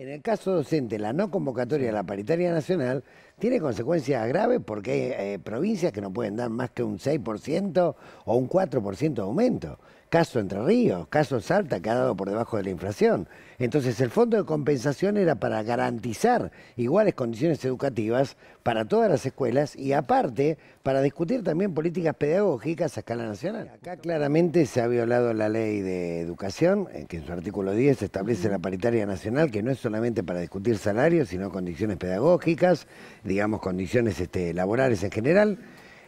En el caso docente, la no convocatoria de la paritaria nacional tiene consecuencias graves porque hay eh, provincias que no pueden dar más que un 6% o un 4% de aumento caso Entre Ríos, caso Salta, que ha dado por debajo de la inflación. Entonces el fondo de compensación era para garantizar iguales condiciones educativas para todas las escuelas y aparte para discutir también políticas pedagógicas a escala nacional. Acá claramente se ha violado la ley de educación, eh, que en su artículo 10 establece la paritaria nacional, que no es solamente para discutir salarios, sino condiciones pedagógicas, digamos condiciones este, laborales en general.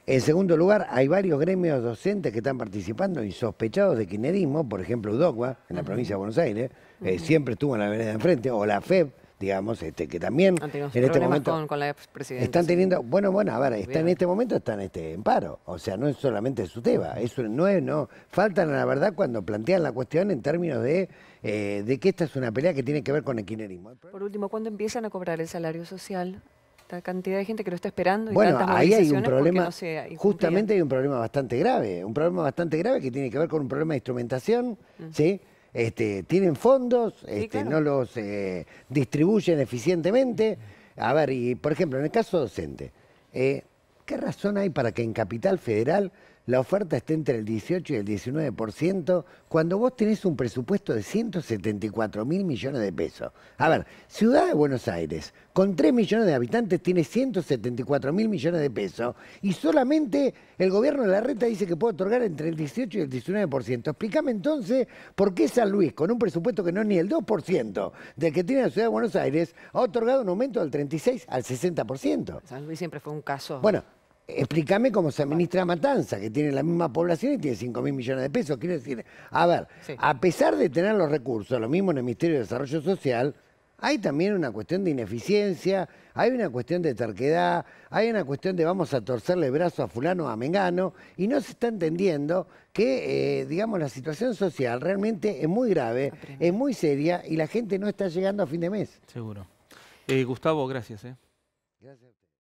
En segundo lugar, hay varios gremios docentes que están participando y sospechados de kinerismo por ejemplo Udoqua en la provincia de Buenos Aires, eh, siempre estuvo en la vereda de enfrente, o la FEB, digamos, este, que también en este momento están teniendo, bueno, bueno, a ver, está en este momento están este, en paro, o sea, no es solamente su tema, eso es, no, faltan a la verdad cuando plantean la cuestión en términos de, eh, de que esta es una pelea que tiene que ver con el quinerismo. Por último, ¿cuándo empiezan a cobrar el salario social? cantidad de gente que lo está esperando. Y bueno, ahí hay un problema, justamente hay un problema bastante grave, un problema bastante grave que tiene que ver con un problema de instrumentación, ¿sí? Este, tienen fondos, este, no los eh, distribuyen eficientemente. A ver, y por ejemplo, en el caso docente, eh, ¿qué razón hay para que en Capital Federal la oferta está entre el 18 y el 19% cuando vos tenés un presupuesto de 174 mil millones de pesos. A ver, Ciudad de Buenos Aires, con 3 millones de habitantes, tiene 174 mil millones de pesos y solamente el gobierno de la reta dice que puede otorgar entre el 18 y el 19%. Explícame entonces por qué San Luis, con un presupuesto que no es ni el 2% del que tiene la Ciudad de Buenos Aires, ha otorgado un aumento del 36 al 60%. San Luis siempre fue un caso. Bueno, Explícame cómo se administra Matanza, que tiene la misma población y tiene 5 mil millones de pesos. Quiero decir, a ver, a pesar de tener los recursos, lo mismo en el Ministerio de Desarrollo Social, hay también una cuestión de ineficiencia, hay una cuestión de terquedad, hay una cuestión de vamos a torcerle el brazo a fulano a mengano, y no se está entendiendo que, eh, digamos, la situación social realmente es muy grave, es muy seria, y la gente no está llegando a fin de mes. Seguro. Eh, Gustavo, gracias. ¿eh? Gracias.